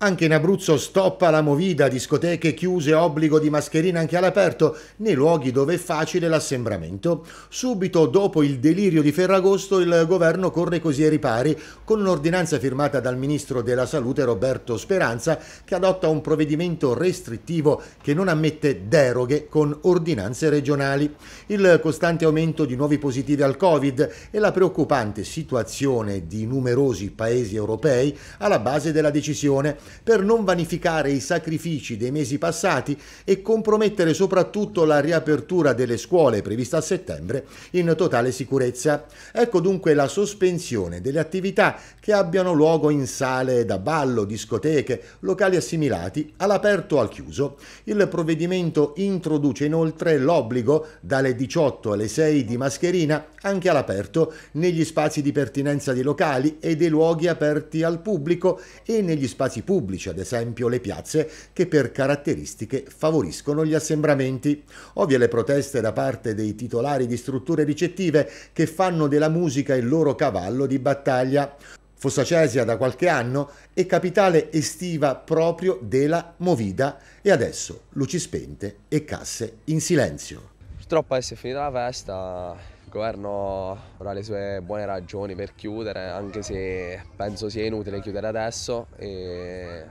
Anche in Abruzzo stoppa la movida, discoteche chiuse, obbligo di mascherina anche all'aperto, nei luoghi dove è facile l'assembramento. Subito dopo il delirio di Ferragosto il governo corre così ai ripari, con un'ordinanza firmata dal ministro della Salute Roberto Speranza che adotta un provvedimento restrittivo che non ammette deroghe con ordinanze regionali. Il costante aumento di nuovi positivi al Covid e la preoccupante situazione di numerosi paesi europei alla base della decisione per non vanificare i sacrifici dei mesi passati e compromettere soprattutto la riapertura delle scuole prevista a settembre in totale sicurezza. Ecco dunque la sospensione delle attività che abbiano luogo in sale da ballo, discoteche, locali assimilati, all'aperto o al chiuso. Il provvedimento introduce inoltre l'obbligo dalle 18 alle 6 di mascherina anche all'aperto negli spazi di pertinenza dei locali e dei luoghi aperti al pubblico e negli spazi pubblici pubblici, ad esempio le piazze, che per caratteristiche favoriscono gli assembramenti. Ovvie le proteste da parte dei titolari di strutture ricettive che fanno della musica il loro cavallo di battaglia. Fossacesia da qualche anno è capitale estiva proprio della Movida e adesso luci spente e casse in silenzio. Purtroppo è finita la festa, il governo avrà le sue buone ragioni per chiudere, anche se penso sia inutile chiudere adesso e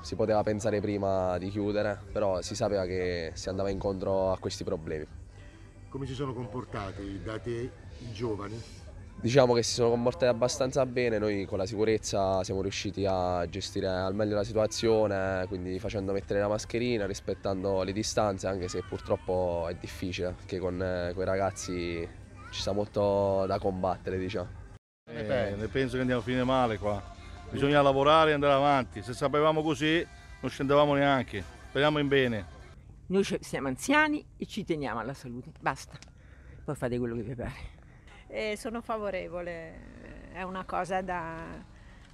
si poteva pensare prima di chiudere, però si sapeva che si andava incontro a questi problemi. Come si sono comportati da te i giovani? Diciamo che si sono comportati abbastanza bene, noi con la sicurezza siamo riusciti a gestire al meglio la situazione, quindi facendo mettere la mascherina, rispettando le distanze, anche se purtroppo è difficile, perché con eh, quei ragazzi ci sta molto da combattere, diciamo. ne penso che andiamo a fine male qua. Bisogna lavorare e andare avanti. Se sapevamo così non scendevamo neanche. Speriamo in bene. Noi siamo anziani e ci teniamo alla salute. Basta. Poi fate quello che vi pare. Eh, sono favorevole. È una cosa da,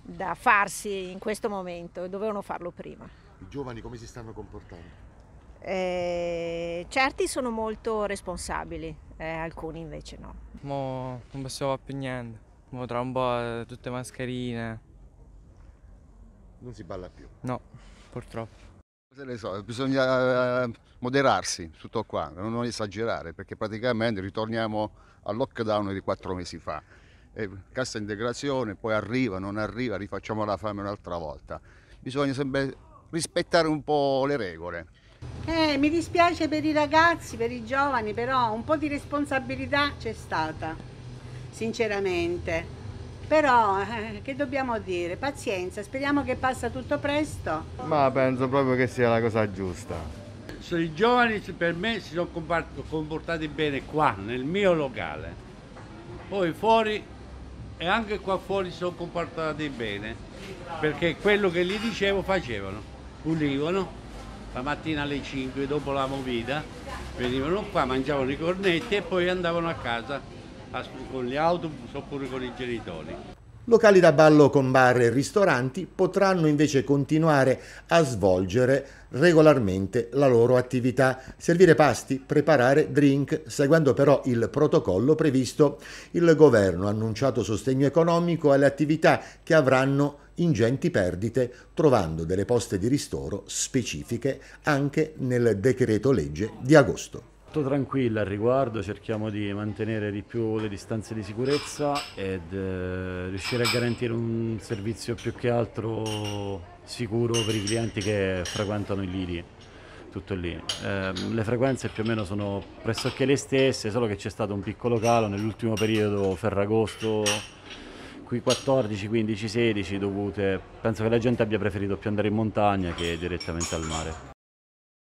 da farsi in questo momento. Dovevano farlo prima. I giovani come si stanno comportando? Eh, certi sono molto responsabili, eh, alcuni invece no. Mo non possiamo fare più niente, mo tra un po' tutte mascherine. Non si balla più? No, purtroppo. Se ne so, bisogna eh, moderarsi, tutto qua, non esagerare, perché praticamente ritorniamo al lockdown di quattro mesi fa. E eh, cassa integrazione, poi arriva, non arriva, rifacciamo la fame un'altra volta. Bisogna sempre rispettare un po' le regole. Eh, mi dispiace per i ragazzi, per i giovani, però un po' di responsabilità c'è stata, sinceramente. Però eh, che dobbiamo dire? Pazienza, speriamo che passa tutto presto. Ma penso proprio che sia la cosa giusta. I giovani per me si sono comportati bene qua, nel mio locale. Poi fuori e anche qua fuori si sono comportati bene, perché quello che gli dicevo facevano, pulivano la mattina alle 5 dopo la movida, venivano qua, mangiavano i cornetti e poi andavano a casa con gli autobus oppure con i genitori. Locali da ballo con bar e ristoranti potranno invece continuare a svolgere regolarmente la loro attività, servire pasti, preparare drink, seguendo però il protocollo previsto. Il governo ha annunciato sostegno economico alle attività che avranno ingenti perdite, trovando delle poste di ristoro specifiche anche nel decreto legge di agosto molto tranquilla al riguardo, cerchiamo di mantenere di più le distanze di sicurezza ed eh, riuscire a garantire un servizio più che altro sicuro per i clienti che frequentano i Liri, Tutto lì. Eh, le frequenze più o meno sono pressoché le stesse, solo che c'è stato un piccolo calo nell'ultimo periodo, Ferragosto, qui 14, 15, 16, dovute. Penso che la gente abbia preferito più andare in montagna che direttamente al mare.